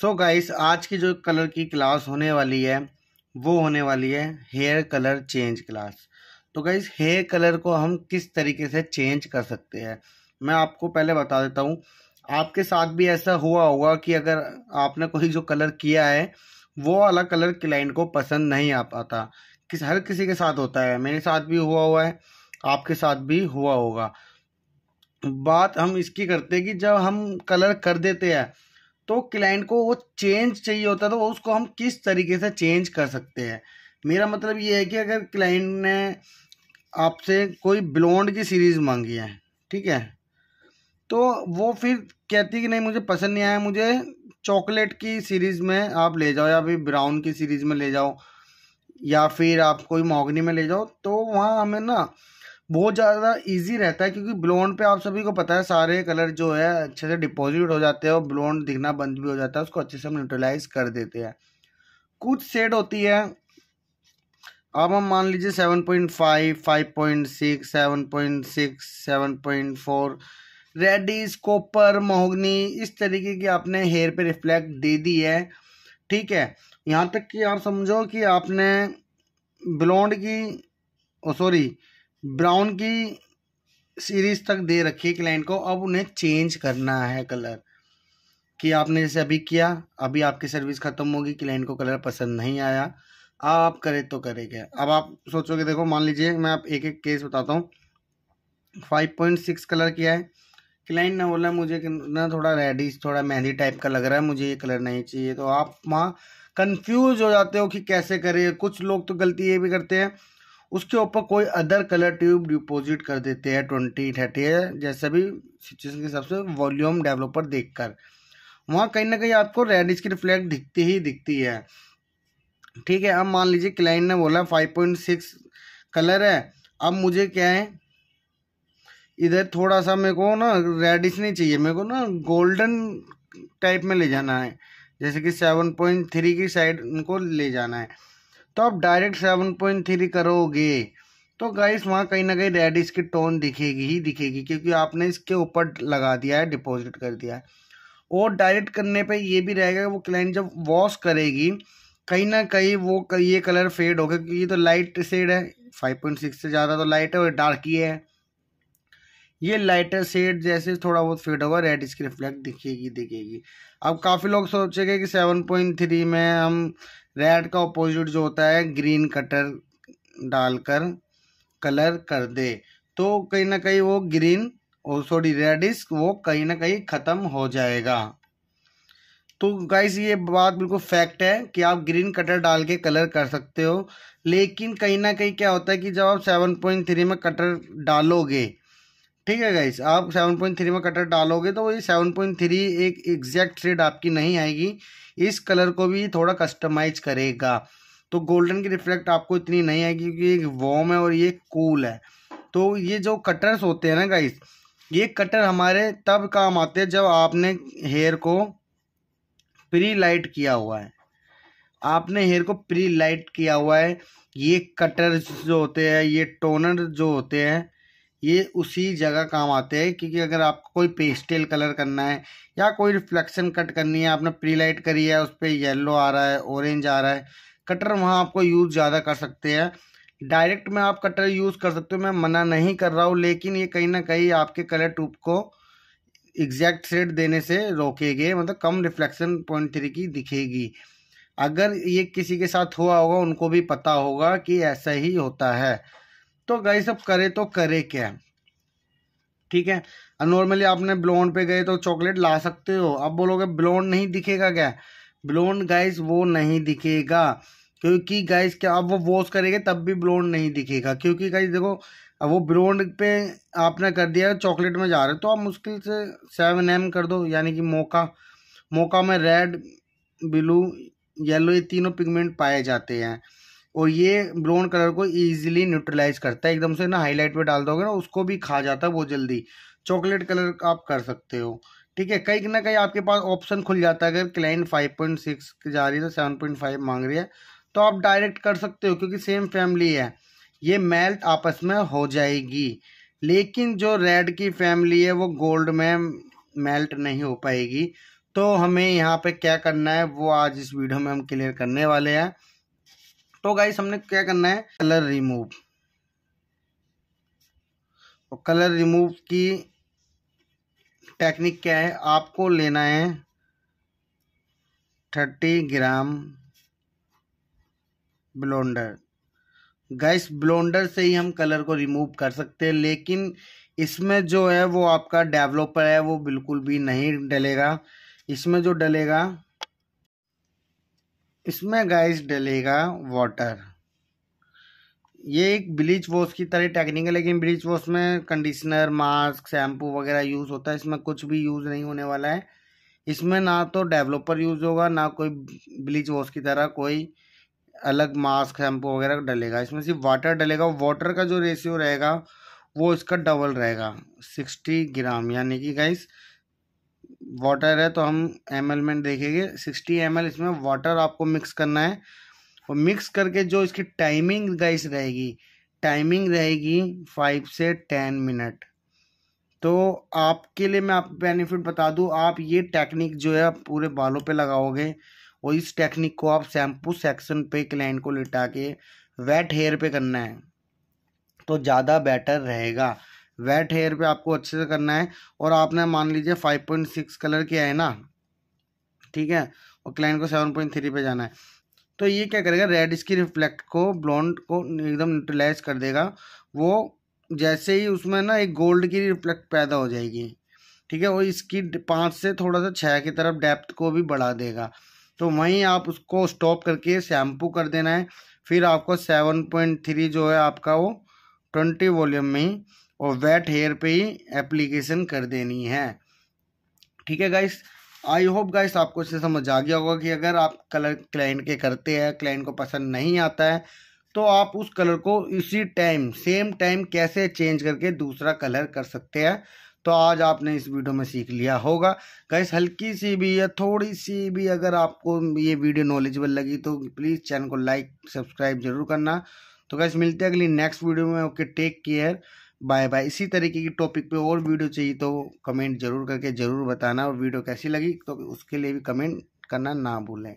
सो so guys आज की जो कलर की क्लास होने वाली है वो होने वाली है हेयर कलर चेंज क्लास तो गाइस हेयर कलर को हम किस तरीके से चेंज कर सकते हैं मैं आपको पहले बता देता हूँ आपके साथ भी ऐसा हुआ होगा कि अगर आपने कोई जो कलर किया है वो वाला कलर क्लाइंट को पसंद नहीं आ पाता किस हर किसी के साथ होता है मेरे साथ भी हुआ हुआ है आपके साथ भी हुआ होगा बात हम इसकी करते हैं कि जब हम कलर कर देते हैं तो क्लाइंट को वो चेंज चाहिए होता है तो उसको हम किस तरीके से चेंज कर सकते हैं मेरा मतलब ये है कि अगर क्लाइंट ने आपसे कोई ब्लॉन्ड की सीरीज़ मांगी है ठीक है तो वो फिर कहती है कि नहीं मुझे पसंद नहीं आया मुझे चॉकलेट की सीरीज़ में आप ले जाओ या फिर ब्राउन की सीरीज़ में ले जाओ या फिर आप कोई मोगनी में ले जाओ तो वहाँ हमें ना बहुत ज़्यादा इजी रहता है क्योंकि ब्लोंड पे आप सभी को पता है सारे कलर जो है अच्छे से डिपॉजिट हो जाते हैं और ब्लोंड दिखना बंद भी हो जाता है उसको अच्छे से हम न्यूट्रलाइज कर देते हैं कुछ सेड होती है अब हम मान लीजिए seven point five five point six seven point six seven point four reddish copper mahogany इस तरीके की आपने हेयर पे रिफ्लेक्ट दे दी है ठीक है यहाँ तक कि आप समझो कि आपने ब्लोंड की ओ oh, सॉरी ब्राउन की सीरीज तक दे रखी है क्लाइंट को अब उन्हें चेंज करना है कलर कि आपने जैसे अभी किया अभी आपकी सर्विस ख़त्म होगी क्लाइंट को कलर पसंद नहीं आया आप करें तो करे क्या अब आप सोचोगे देखो मान लीजिए मैं आप एक एक केस बताता हूँ फाइव पॉइंट सिक्स कलर किया है क्लाइंट ने बोला मुझे ना थोड़ा रेडी थोड़ा मेहंदी टाइप का लग रहा है मुझे ये कलर नहीं चाहिए तो आप वहाँ कन्फ्यूज़ हो जाते हो कि कैसे करें कुछ लोग तो गलती ये भी करते हैं उसके ऊपर कोई अदर कलर ट्यूब डिपोजिट कर देते हैं ट्वेंटी थर्टी है जैसे भी सिचुएशन के हिसाब से वॉल्यूम डेवलपर देख कर वहाँ कहीं ना कहीं आपको रेडिश की रिफ्लेक्ट दिखती ही दिखती है ठीक है अब मान लीजिए क्लाइंट ने बोला फाइव पॉइंट सिक्स कलर है अब मुझे क्या है इधर थोड़ा सा मेरे को ना रेडिश नहीं चाहिए मेरे को ना गोल्डन टाइप में ले जाना है जैसे कि सेवन पॉइंट थ्री की साइड उनको ले जाना है तो आप डायरेक्ट सेवन पॉइंट थ्री करोगे तो गाइस वहाँ कहीं ना कहीं रेड इसकी टोन दिखेगी ही दिखेगी क्योंकि आपने इसके ऊपर लगा दिया है डिपॉजिट कर दिया है और डायरेक्ट करने पे ये भी रहेगा वो क्लाइंट जब वॉश करेगी कहीं ना कहीं वो ये कलर फेड होगा क्योंकि ये तो लाइट शेड है फाइव पॉइंट सिक्स से ज़्यादा तो लाइट है और डार्क ही है ये लाइटर शेड जैसे थोड़ा बहुत फेड होगा रेड इसकी रिफ्लेक्ट दिखेगी दिखेगी अब काफ़ी लोग सोचेंगे कि सेवन पॉइंट थ्री में हम रेड का अपोजिट जो होता है ग्रीन कटर डालकर कलर कर दे तो कहीं ना कहीं वो ग्रीन और सॉरी रेडिस वो कहीं ना कहीं ख़त्म हो जाएगा तो गाइस ये बात बिल्कुल फैक्ट है कि आप ग्रीन कटर डाल के कलर कर सकते हो लेकिन कहीं ना कहीं क्या होता है कि जब आप सेवन पॉइंट थ्री में कटर डालोगे ठीक है गाइस आप 7.3 में कटर डालोगे तो पॉइंट 7.3 एक एग्जैक्ट शेड आपकी नहीं आएगी इस कलर को भी थोड़ा कस्टमाइज करेगा तो गोल्डन की रिफ्लेक्ट आपको इतनी नहीं आएगी क्योंकि ये वॉम है और ये कूल है तो ये जो कटर्स होते हैं ना गाइस ये कटर हमारे तब काम आते हैं जब आपने हेयर को प्री लाइट किया हुआ है आपने हेयर को प्री लाइट किया हुआ है ये कटर जो होते हैं ये टोनर जो होते हैं ये उसी जगह काम आते हैं क्योंकि अगर आपको कोई पेस्टेल कलर करना है या कोई रिफ्लेक्शन कट करनी है आपने प्री लाइट करी है उस पर येलो आ रहा है ऑरेंज आ रहा है कटर वहाँ आपको यूज़ ज़्यादा कर सकते हैं डायरेक्ट में आप कटर यूज़ कर सकते हो मैं मना नहीं कर रहा हूँ लेकिन ये कहीं ना कहीं आपके कलर टूप को एग्जैक्ट सेट देने से रोकेगे मतलब कम रिफ्लेक्शन पॉइंट थ्री की दिखेगी अगर ये किसी के साथ हुआ होगा उनको भी पता होगा कि ऐसा ही होता है तो गाइस अब करे तो करे क्या ठीक है नॉर्मली आपने ब्लॉन्ड पे गए तो चॉकलेट ला सकते हो अब बोलोगे ब्लॉन्ड नहीं दिखेगा क्या ब्लॉन्ड गाइस वो नहीं दिखेगा क्योंकि गाइस क्या अब वो वॉश करेंगे तब भी ब्लॉन्ड नहीं दिखेगा क्योंकि गाइस देखो अब वो ब्लॉन्ड पे आपने कर दिया चॉकलेट में जा रहे हो तो आप मुश्किल से सेवन एम कर दो यानी कि मोका मोका में रेड ब्लू येलो ये तीनों पिगमेंट पाए जाते हैं और ये ब्राउन कलर को ईजिली न्यूट्रलाइज करता है एकदम से ना हाईलाइट पर डाल दोगे ना उसको भी खा जाता है बहुत जल्दी चॉकलेट कलर आप कर सकते हो ठीक है कहीं ना कहीं आपके पास ऑप्शन खुल जाता है अगर क्लाइंट फाइव पॉइंट सिक्स जा रही है तो सेवन पॉइंट फाइव मांग रही है तो आप डायरेक्ट कर सकते हो क्योंकि सेम फैमिली है ये मेल्ट आपस में हो जाएगी लेकिन जो रेड की फैमिली है वो गोल्ड में मेल्ट नहीं हो पाएगी तो हमें यहाँ पे क्या करना है वो आज इस वीडियो में हम क्लियर करने वाले हैं तो गाइस हमने क्या करना है कलर रिमूव और कलर रिमूव की टेक्निक क्या है आपको लेना है थर्टी ग्राम ब्लोंडर गैस ब्लोंडर से ही हम कलर को रिमूव कर सकते हैं लेकिन इसमें जो है वो आपका डेवलपर है वो बिल्कुल भी नहीं डलेगा इसमें जो डलेगा इसमें गाइस डलेगा वाटर ये एक ब्लीच वॉश की तरह टेक्निक है लेकिन ब्लीच वॉश में कंडीशनर मास्क शैम्पू वगैरह यूज़ होता है इसमें कुछ भी यूज़ नहीं होने वाला है इसमें ना तो डेवलपर यूज़ होगा ना कोई ब्लीच वॉश की तरह कोई अलग मास्क शैम्पू वगैरह डलेगा इसमें सिर्फ वाटर डलेगा वाटर का जो रेशियो रहेगा वो इसका डबल रहेगा सिक्सटी ग्राम यानी कि गाइस वाटर है तो हम एम में देखेंगे सिक्सटी एम इसमें वाटर आपको मिक्स करना है और मिक्स करके जो इसकी टाइमिंग गाइस रहेगी टाइमिंग रहेगी फाइव से टेन मिनट तो आपके लिए मैं आप बेनिफिट बता दूं आप ये टेक्निक जो है पूरे बालों पे लगाओगे और इस टेक्निक को आप शैम्पू सेक्शन पे क्लाइंट को लिटा के वेट हेयर पे करना है तो ज़्यादा बेटर रहेगा वेट हेयर पे आपको अच्छे से करना है और आपने मान लीजिए फाइव पॉइंट सिक्स कलर किया है ना ठीक है और क्लाइंट को सेवन पॉइंट थ्री पे जाना है तो ये क्या करेगा रेड इसकी रिफ्लेक्ट को ब्लॉन्ड को एकदम न्यूट्रलाइज कर देगा वो जैसे ही उसमें ना एक गोल्ड की रिफ्लेक्ट पैदा हो जाएगी ठीक है और इसकी पाँच से थोड़ा सा छः की तरफ डेप्थ को भी बढ़ा देगा तो वहीं आप उसको स्टॉप करके शैम्पू कर देना है फिर आपको सेवन पॉइंट थ्री जो है आपका वो ट्वेंटी वॉल्यूम में ही और वेट हेयर पे ही एप्लीकेशन कर देनी है ठीक है गाइस आई होप गाइस आपको इसे समझ आ गया होगा कि अगर आप कलर क्लाइंट के करते हैं क्लाइंट को पसंद नहीं आता है तो आप उस कलर को इसी टाइम सेम टाइम कैसे चेंज करके दूसरा कलर कर सकते हैं तो आज आपने इस वीडियो में सीख लिया होगा गाइस हल्की सी भी या थोड़ी सी भी अगर आपको ये वीडियो नॉलेजेबल लगी तो प्लीज़ चैनल को लाइक सब्सक्राइब जरूर करना तो गाइस मिलते हैं अगली नेक्स्ट वीडियो में okay take care bye bye इसी तरीके की टॉपिक पे और वीडियो चाहिए तो कमेंट जरूर करके ज़रूर बताना और वीडियो कैसी लगी तो उसके लिए भी कमेंट करना ना भूलें